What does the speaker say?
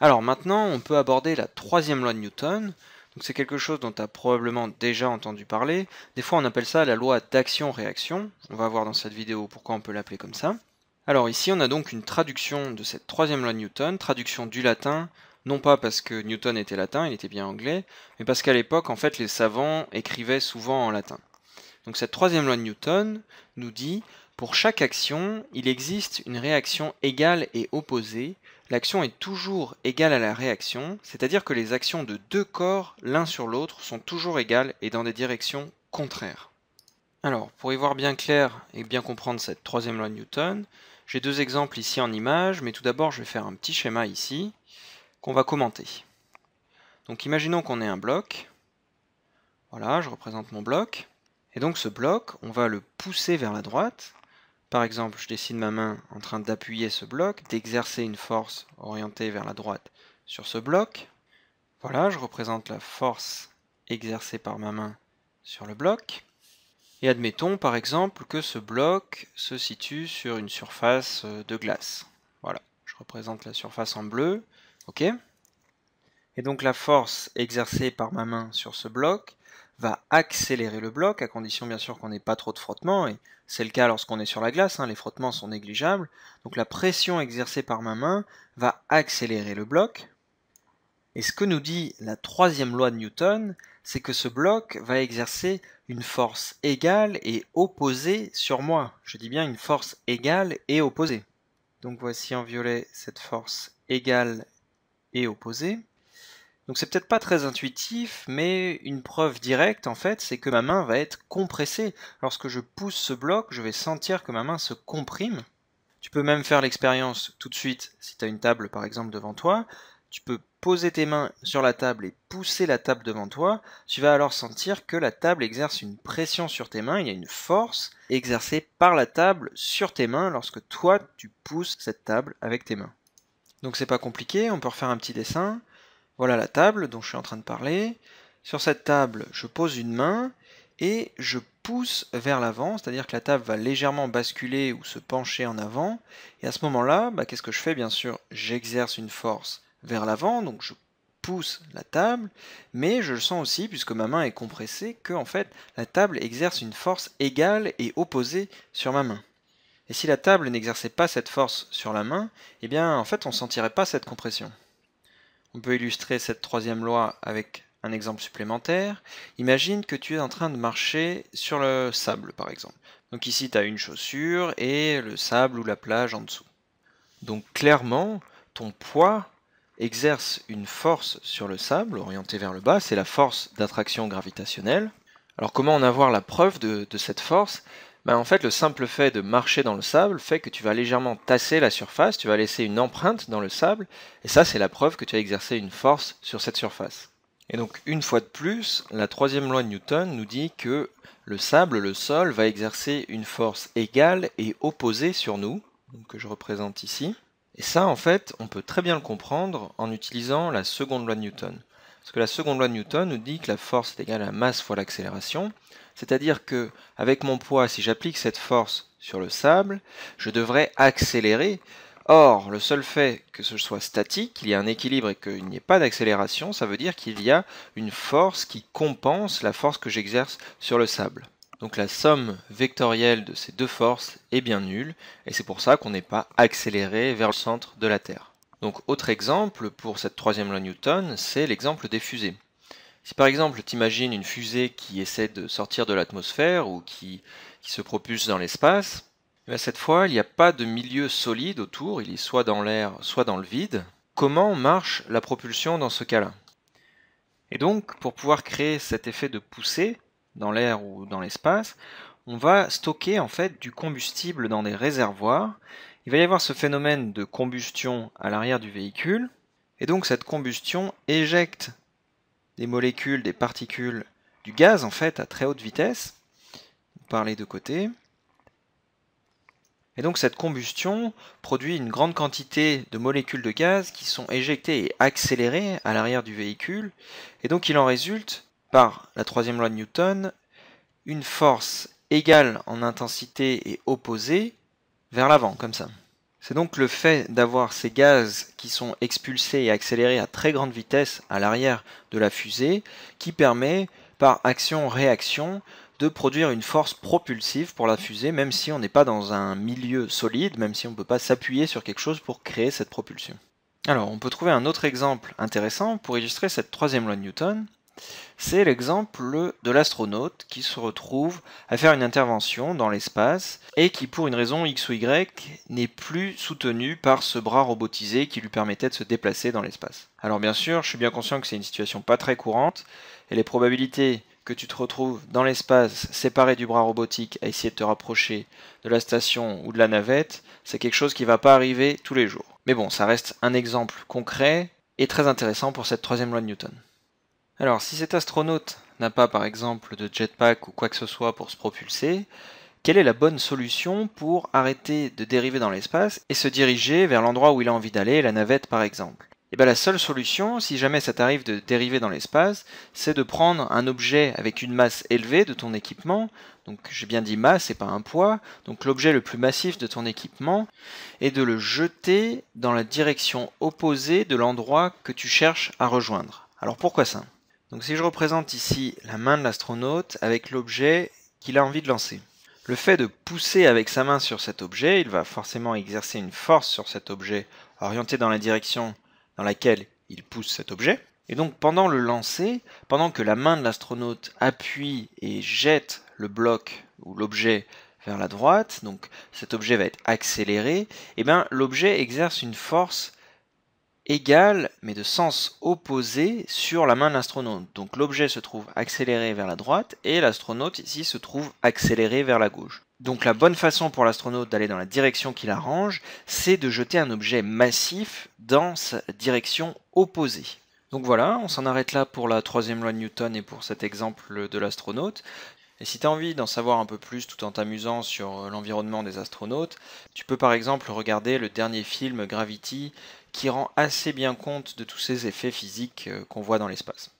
Alors maintenant, on peut aborder la troisième loi de Newton. C'est quelque chose dont tu as probablement déjà entendu parler. Des fois, on appelle ça la loi d'action-réaction. On va voir dans cette vidéo pourquoi on peut l'appeler comme ça. Alors ici, on a donc une traduction de cette troisième loi de Newton, traduction du latin, non pas parce que Newton était latin, il était bien anglais, mais parce qu'à l'époque, en fait, les savants écrivaient souvent en latin. Donc cette troisième loi de Newton nous dit pour chaque action, il existe une réaction égale et opposée. L'action est toujours égale à la réaction, c'est-à-dire que les actions de deux corps l'un sur l'autre sont toujours égales et dans des directions contraires. Alors, pour y voir bien clair et bien comprendre cette troisième loi de Newton, j'ai deux exemples ici en image, mais tout d'abord je vais faire un petit schéma ici qu'on va commenter. Donc imaginons qu'on ait un bloc. Voilà, je représente mon bloc. Et donc ce bloc, on va le pousser vers la droite par exemple, je dessine ma main en train d'appuyer ce bloc, d'exercer une force orientée vers la droite sur ce bloc. Voilà, je représente la force exercée par ma main sur le bloc. Et admettons par exemple que ce bloc se situe sur une surface euh, de glace. Voilà, je représente la surface en bleu, ok Et donc la force exercée par ma main sur ce bloc, va accélérer le bloc, à condition bien sûr qu'on n'ait pas trop de frottement, et c'est le cas lorsqu'on est sur la glace, hein, les frottements sont négligeables, donc la pression exercée par ma main va accélérer le bloc. Et ce que nous dit la troisième loi de Newton, c'est que ce bloc va exercer une force égale et opposée sur moi. Je dis bien une force égale et opposée. Donc voici en violet cette force égale et opposée. Donc c'est peut-être pas très intuitif, mais une preuve directe en fait, c'est que ma main va être compressée. Lorsque je pousse ce bloc, je vais sentir que ma main se comprime. Tu peux même faire l'expérience tout de suite si tu as une table par exemple devant toi. Tu peux poser tes mains sur la table et pousser la table devant toi. Tu vas alors sentir que la table exerce une pression sur tes mains, il y a une force exercée par la table sur tes mains lorsque toi tu pousses cette table avec tes mains. Donc c'est pas compliqué, on peut refaire un petit dessin. Voilà la table dont je suis en train de parler. Sur cette table, je pose une main et je pousse vers l'avant, c'est-à-dire que la table va légèrement basculer ou se pencher en avant. Et à ce moment-là, bah, qu'est-ce que je fais Bien sûr, j'exerce une force vers l'avant, donc je pousse la table, mais je le sens aussi, puisque ma main est compressée, que en fait la table exerce une force égale et opposée sur ma main. Et si la table n'exerçait pas cette force sur la main, eh bien en fait on ne sentirait pas cette compression. On peut illustrer cette troisième loi avec un exemple supplémentaire. Imagine que tu es en train de marcher sur le sable, par exemple. Donc ici, tu as une chaussure et le sable ou la plage en dessous. Donc clairement, ton poids exerce une force sur le sable, orientée vers le bas, c'est la force d'attraction gravitationnelle. Alors comment en avoir la preuve de, de cette force bah, en fait, le simple fait de marcher dans le sable fait que tu vas légèrement tasser la surface, tu vas laisser une empreinte dans le sable, et ça, c'est la preuve que tu as exercé une force sur cette surface. Et donc, une fois de plus, la troisième loi de Newton nous dit que le sable, le sol, va exercer une force égale et opposée sur nous, que je représente ici. Et ça, en fait, on peut très bien le comprendre en utilisant la seconde loi de Newton. Parce que la seconde loi de Newton nous dit que la force est égale à la masse fois l'accélération, c'est-à-dire que avec mon poids, si j'applique cette force sur le sable, je devrais accélérer. Or, le seul fait que ce soit statique, qu'il y ait un équilibre et qu'il n'y ait pas d'accélération, ça veut dire qu'il y a une force qui compense la force que j'exerce sur le sable. Donc la somme vectorielle de ces deux forces est bien nulle, et c'est pour ça qu'on n'est pas accéléré vers le centre de la Terre. Donc autre exemple pour cette troisième loi Newton, c'est l'exemple des fusées. Si par exemple tu imagines une fusée qui essaie de sortir de l'atmosphère ou qui, se propulse dans l'espace, eh ben, cette fois il n'y a pas de milieu solide autour, il est soit dans l'air, soit dans le vide. Comment marche la propulsion dans ce cas-là Et donc pour pouvoir créer cet effet de poussée dans l'air ou dans l'espace, on va stocker en fait du combustible dans des réservoirs. Il va y avoir ce phénomène de combustion à l'arrière du véhicule, et donc cette combustion éjecte des molécules, des particules, du gaz en fait à très haute vitesse, par les deux côtés. Et donc cette combustion produit une grande quantité de molécules de gaz qui sont éjectées et accélérées à l'arrière du véhicule. Et donc il en résulte, par la troisième loi de Newton, une force égale en intensité et opposée vers l'avant, comme ça. C'est donc le fait d'avoir ces gaz qui sont expulsés et accélérés à très grande vitesse à l'arrière de la fusée qui permet, par action-réaction, de produire une force propulsive pour la fusée, même si on n'est pas dans un milieu solide, même si on ne peut pas s'appuyer sur quelque chose pour créer cette propulsion. Alors, on peut trouver un autre exemple intéressant pour illustrer cette troisième loi de Newton. C'est l'exemple de l'astronaute qui se retrouve à faire une intervention dans l'espace et qui pour une raison X ou Y n'est plus soutenu par ce bras robotisé qui lui permettait de se déplacer dans l'espace. Alors bien sûr, je suis bien conscient que c'est une situation pas très courante et les probabilités que tu te retrouves dans l'espace séparé du bras robotique à essayer de te rapprocher de la station ou de la navette, c'est quelque chose qui va pas arriver tous les jours. Mais bon, ça reste un exemple concret et très intéressant pour cette troisième loi de Newton. Alors, si cet astronaute n'a pas par exemple de jetpack ou quoi que ce soit pour se propulser, quelle est la bonne solution pour arrêter de dériver dans l'espace et se diriger vers l'endroit où il a envie d'aller, la navette par exemple et eh bien la seule solution, si jamais ça t'arrive de dériver dans l'espace, c'est de prendre un objet avec une masse élevée de ton équipement, donc j'ai bien dit masse et pas un poids, donc l'objet le plus massif de ton équipement, et de le jeter dans la direction opposée de l'endroit que tu cherches à rejoindre. Alors pourquoi ça donc si je représente ici la main de l'astronaute avec l'objet qu'il a envie de lancer. Le fait de pousser avec sa main sur cet objet, il va forcément exercer une force sur cet objet orienté dans la direction dans laquelle il pousse cet objet. Et donc pendant le lancer, pendant que la main de l'astronaute appuie et jette le bloc ou l'objet vers la droite, donc cet objet va être accéléré, et eh bien l'objet exerce une force égale, mais de sens opposé, sur la main de l'astronaute. Donc l'objet se trouve accéléré vers la droite et l'astronaute ici se trouve accéléré vers la gauche. Donc la bonne façon pour l'astronaute d'aller dans la direction qu'il arrange, c'est de jeter un objet massif dans sa direction opposée. Donc voilà, on s'en arrête là pour la troisième loi de Newton et pour cet exemple de l'astronaute. Et si tu as envie d'en savoir un peu plus tout en t'amusant sur euh, l'environnement des astronautes, tu peux par exemple regarder le dernier film Gravity qui rend assez bien compte de tous ces effets physiques euh, qu'on voit dans l'espace.